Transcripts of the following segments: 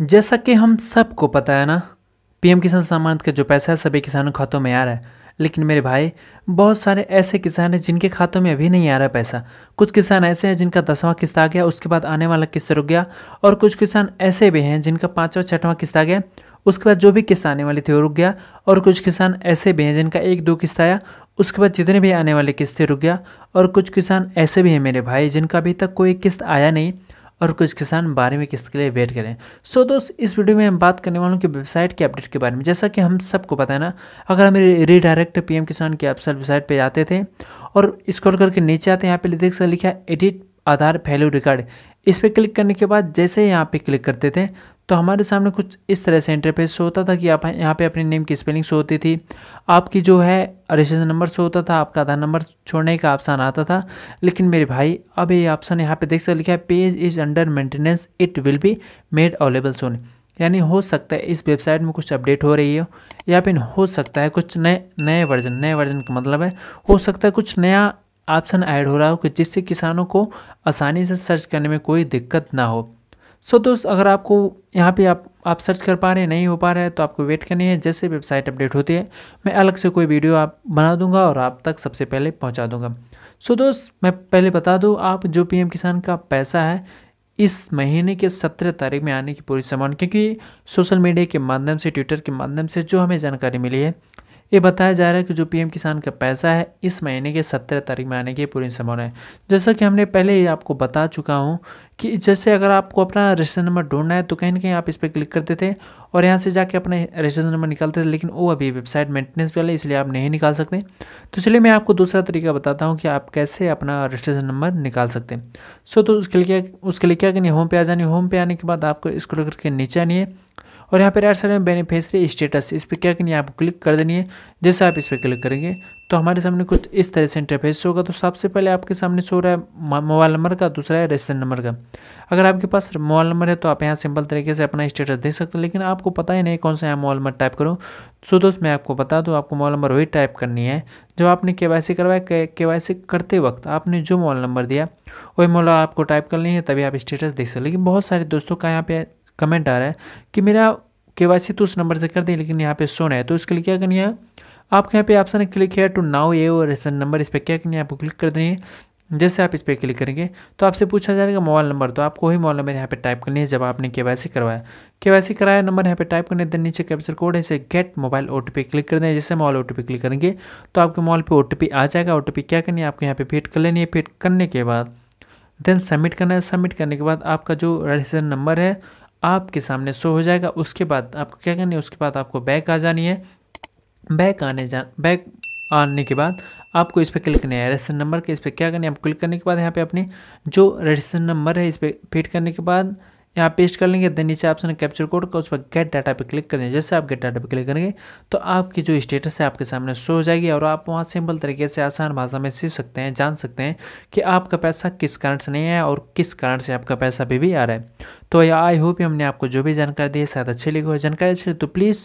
जैसा कि हम सबको पता है ना पीएम किसान सम्मान का जो पैसा है सभी किसानों खातों में आ रहा है लेकिन मेरे भाई बहुत सारे ऐसे किसान हैं जिनके खातों में अभी नहीं आ रहा पैसा कुछ किसान ऐसे हैं जिनका दसवां किस्त आ गया उसके बाद आने वाला किस्त रुक गया और कुछ किसान ऐसे भी हैं जिनका पाँचवा छठवां किस्त आ गया उसके बाद जो भी किस्त आने वाली थी वो रुक गया और कुछ किसान ऐसे भी हैं जिनका एक दो किस्त आया उसके बाद जितने भी आने वाले किस्त थे रुक गया और कुछ किसान ऐसे भी हैं मेरे भाई जिनका अभी तक कोई किस्त आया नहीं और कुछ किसान बारे में किसके लिए वेट करें सो so, दोस्त इस वीडियो में हम बात करने वालों की वेबसाइट के अपडेट के बारे में जैसा कि हम सबको पता है ना अगर हम रिडायरेक्ट एम किसान की वेबसाइट पर जाते थे और स्क्रॉल करके नीचे आते हैं यहाँ पे देख सकते लिखा एडिट आधार वैल्यू रिकॉर्ड इस पर क्लिक करने के बाद जैसे यहाँ पे क्लिक करते थे तो हमारे सामने कुछ इस तरह से इंटरफेस होता था कि आप यहाँ पे अपने नेम की स्पेलिंग शो होती थी आपकी जो है रजिस्ट्रेशन नंबर शो होता था आपका आधार नंबर छोड़ने का ऑप्शन आता था लेकिन मेरे भाई अब ये ऑप्शन यहाँ पे देख सकते लिखा है page is under maintenance it will be made available soon यानी हो सकता है इस वेबसाइट में कुछ अपडेट हो रही हो या फिर हो सकता है कुछ नए नए वर्जन नए वर्जन का मतलब है हो सकता है कुछ नया ऑप्शन ऐड हो रहा हो कि जिससे किसानों को आसानी से सर्च करने में कोई दिक्कत ना हो सो so, दोस्त अगर आपको यहाँ पे आप आप सर्च कर पा रहे हैं नहीं हो पा रहा है तो आपको वेट करनी है जैसे वेबसाइट अपडेट होती है मैं अलग से कोई वीडियो आप बना दूंगा और आप तक सबसे पहले पहुँचा दूंगा सो so, दोस्त मैं पहले बता दूँ आप जो पीएम किसान का पैसा है इस महीने के सत्रह तारीख में आने की पूरी समान क्योंकि सोशल मीडिया के माध्यम से ट्विटर के माध्यम से जो हमें जानकारी मिली है ये बताया जा रहा है कि जो पीएम किसान का पैसा है इस महीने के सत्रह तारीख में आने की पूरी संभावना है जैसा कि हमने पहले ही आपको बता चुका हूँ कि जैसे अगर आपको अपना रजिस्ट्रेशन नंबर ढूंढना है तो कहीं ना कहीं आप इस पर क्लिक करते थे और यहाँ से जाके अपने रजिस्ट्रेशन नंबर निकालते थे लेकिन वो अभी वेबसाइट मेंटेनेंस वाले इसलिए आप नहीं निकाल सकते तो चलिए मैं आपको दूसरा तरीका बताता हूँ कि आप कैसे अपना रजिस्ट्रेशन नंबर निकाल सकते हैं सो तो उसके लिए क्या उसके लिए क्या करनी होम पे आ जानी होम पे आने के बाद आपको स्क्रॉल करके नीचे आनी है और यहाँ पे राइट साइड में बेनिफिशरी स्टेटस इस पर क्या करनी है आपको क्लिक कर देनी है जैसे आप इस पर क्लिक करेंगे तो हमारे सामने कुछ इस तरह से इंटरफेस होगा तो सबसे पहले आपके सामने शो रहा है मोबाइल नंबर का दूसरा है रजिस्टर नंबर का अगर आपके पास मोबाइल नंबर है तो आप यहाँ सिंपल तरीके से अपना स्टेटस देख सकते हैं लेकिन आपको पता ही नहीं कौन सा यहाँ मोबाइल नंबर टाइप करूँ सो दोस्त मैं आपको बता दूँ आपको मोबाइल नंबर वही टाइप करनी है जब आपने के वाई सी करवाया के वाई सी करते वक्त आपने जो मोबाइल नंबर दिया वही मोबाइल आपको टाइप करनी है तभी आप स्टेटस देख सकते लेकिन बहुत सारे दोस्तों का यहाँ पे कमेंट आ रहा है कि मेरा के वाई तो उस नंबर से कर दें लेकिन यहाँ पे सोना है तो उसके लिए क्या करनी है आपके यहाँ पे ऑप्शन क्लिक है टू नाउ ए और ऐसा नंबर इस पर क्या करनी है आपको क्लिक कर देनी है जैसे आप इस पर क्लिक करेंगे तो आपसे पूछा जाएगा मोबाइल नंबर तो आपको वही मोबाइल नंबर यहाँ पे टाइप करनी है जब आपने के वाई सी करवाया के वाई सी कराया नंबर यहाँ पे टाइप करने देन नीचे कैप्चर कोड है इसे get mobile O T P click कर दें जैसे mobile O T P click करेंगे तो आपके मोबाइल पे ओ टी पी आ जाएगा ओ टी पी क्या करनी है आपको यहाँ पे फिट कर लेनी है फिट करने के बाद देन सबमिट करना है सबमिट करने के बाद आपका जो रजिस्टर नंबर है आपके सामने शो हो जाएगा उसके बाद आपको क्या करनी है उसके बाद आपको बैक आ जानी है बैक आने जा बैक आने के बाद आपको इस पर क्लिक करना है रजिस्टर नंबर के इस पर क्या करना है आप क्लिक करने के बाद यहाँ पे अपने जो रजिस्टर नंबर है इस पर फिट करने के बाद यहाँ पेस्ट कर लेंगे देन नीचे ऑप्शन कैप्चर कोड का उस पर गेट डाटा पे क्लिक करेंगे जैसे आप गेट डाटा पे क्लिक करेंगे तो आपकी जो स्टेटस है आपके सामने शो हो जाएगी और आप वहाँ सिंपल तरीके से आसान भाषा में सीख सकते हैं जान सकते हैं कि आपका पैसा किस कारण से नहीं है और किस कारण से आपका पैसा भी, भी आ रहा है तो आई होप ही हमने आपको जो भी जानकारी दी है शायद अच्छी लगी हो जानकारी अच्छी तो प्लीज़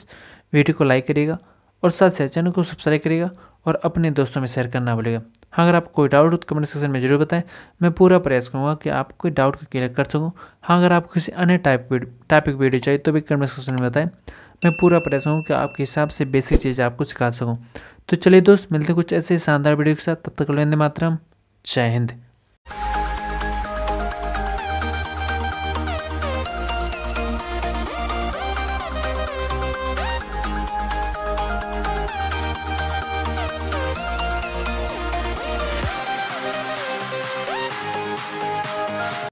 वीडियो को लाइक करिएगा और साथ साथ चैनल को सब्सक्राइब करिएगा और अपने दोस्तों में शेयर करना भूलेगा हाँ अगर आपको कोई डाउट हो तो कमेंट सेक्शन में जरूर बताएं मैं पूरा प्रयास करूँगा कि आप कोई डाउट को क्लियर कर सकूँ हाँ अगर आपको किसी अन्य टाइप टॉपिक वीडियो चाहिए तो भी कमेंट सेक्शन में बताएं मैं पूरा प्रयास करूँगा कि आपके हिसाब से बेसिक चीज़ आपको सिखा सकूँ तो चलिए दोस्त मिलते हैं कुछ ऐसे शानदार वीडियो के साथ तब तक लेंदे मातरम जय हिंद